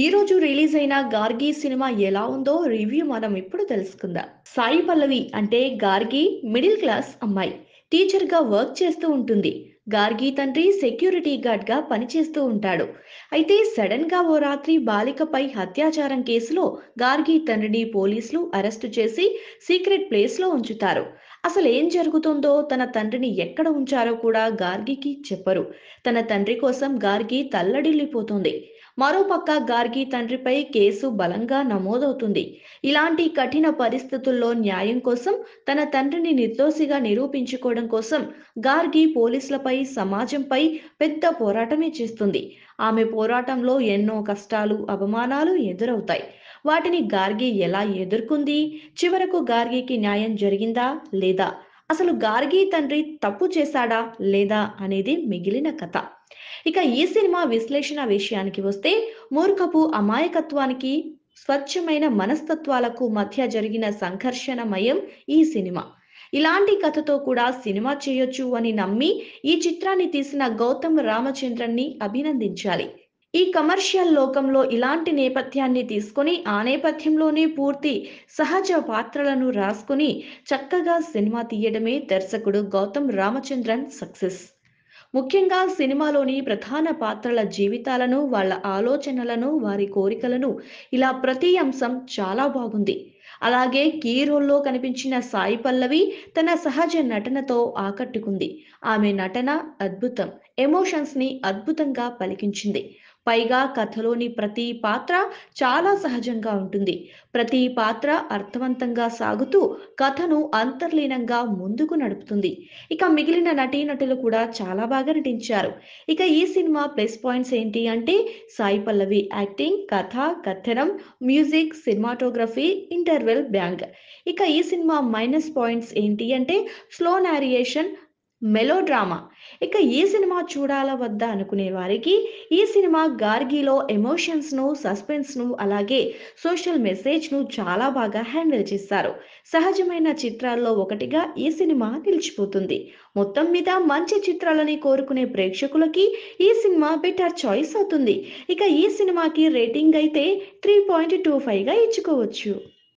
ఈ రోజు రిలీజ్ అయిన గార్గి సినిమా ఎలా ఉందో రివ్యూ మనం ఇప్పుడు తెలుసుకుందాం సాయి పల్లవి అంటే గార్గి మిడిల్ క్లాస్ అమ్మాయి టీచర్గా వర్క్ చేస్తూ ఉంటుంది గార్గి తండ్రి సెక్యూరిటీ గార్డ్గా పనిచేస్తూ ఉంటాడు అయితే సడన్గా ఓ రాత్రి బాలికపై అత్యాచారం కేసులో గార్గి తండ్రిని పోలీసులు అరెస్టు చేసి సీక్రెట్ ప్లేస్లో ఉంచుతారు అసలు ఏం జరుగుతుందో తన తండ్రిని ఎక్కడ ఉంచారో కూడా గార్గికి చెప్పరు తన తండ్రి కోసం గార్గి తల్లడిల్లిపోతుంది మరోపక్క గార్గి తండ్రిపై కేసు బలంగా నమోదవుతుంది ఇలాంటి కఠిన పరిస్థితుల్లో న్యాయం కోసం తన తండ్రిని నిర్దోషిగా నిరూపించుకోవడం కోసం గార్గి పోలీసులపై సమాజంపై పెద్ద పోరాటమే చేస్తుంది ఆమె పోరాటంలో ఎన్నో కష్టాలు అవమానాలు ఎదురవుతాయి వాటిని గార్గి ఎలా ఎదుర్కొంది చివరకు గార్గికి న్యాయం జరిగిందా లేదా అసలు గార్గి తండ్రి తప్పు చేశాడా లేదా అనేది మిగిలిన కథ ఇక ఈ సినిమా విశ్లేషణ విషయానికి వస్తే మూర్ఖపు అమాయకత్వానికి స్వచ్ఛమైన మనస్తత్వాలకు మధ్య జరిగిన సంఘర్షణమయం ఈ సినిమా ఇలాంటి కథతో కూడా సినిమా చేయొచ్చు అని నమ్మి ఈ చిత్రాన్ని తీసిన గౌతమ్ రామచంద్రన్ ని అభినందించాలి ఈ కమర్షియల్ లోకంలో ఇలాంటి నేపథ్యాన్ని తీసుకొని ఆ నేపథ్యంలోనే పూర్తి సహజ పాత్రలను రాసుకుని చక్కగా సినిమా తీయడమే దర్శకుడు గౌతమ్ రామచంద్రన్ సక్సెస్ ముఖ్యంగా సినిమాలోని ప్రధాన పాత్రల జీవితాలను వాళ్ళ ఆలోచనలను వారి కోరికలను ఇలా ప్రతి అంశం చాలా బాగుంది అలాగే కీ రోల్లో కనిపించిన సాయి పల్లవి తన సహజ నటనతో ఆకట్టుకుంది ఆమె నటన అద్భుతం ఎమోషన్స్ ని అద్భుతంగా పలికించింది పైగా కథలోని ప్రతి పాత్ర చాలా సహజంగా ఉంటుంది ప్రతి పాత్ర అర్థవంతంగా సాగుతూ కథను అంతర్లీనంగా ముందుకు నడుపుతుంది ఇక మిగిలిన నటీనటులు కూడా చాలా బాగా నటించారు ఇక ఈ సినిమా ప్లస్ పాయింట్స్ ఏంటి అంటే సాయి పల్లవి యాక్టింగ్ కథ కథనం మ్యూజిక్ సినిమాటోగ్రఫీ ఇంటర్వెల్ బ్యాంగ్ ఇక ఈ సినిమా మైనస్ పాయింట్స్ ఏంటి అంటే స్లో నారియేషన్ మెలో డ్రామా ఇక ఈ సినిమా చూడాలా వద్దా అనుకునే వారికి ఈ సినిమా గార్గిలో ఎమోషన్స్ను సస్పెన్స్ను అలాగే సోషల్ మెసేజ్ను చాలా బాగా హ్యాండిల్ చేస్తారు సహజమైన చిత్రాల్లో ఒకటిగా ఈ సినిమా నిలిచిపోతుంది మొత్తం మీద మంచి చిత్రాలని కోరుకునే ప్రేక్షకులకి ఈ సినిమా బెటర్ చాయిస్ అవుతుంది ఇక ఈ సినిమాకి రేటింగ్ అయితే త్రీ పాయింట్ టూ ఫైవ్గా ఇచ్చుకోవచ్చు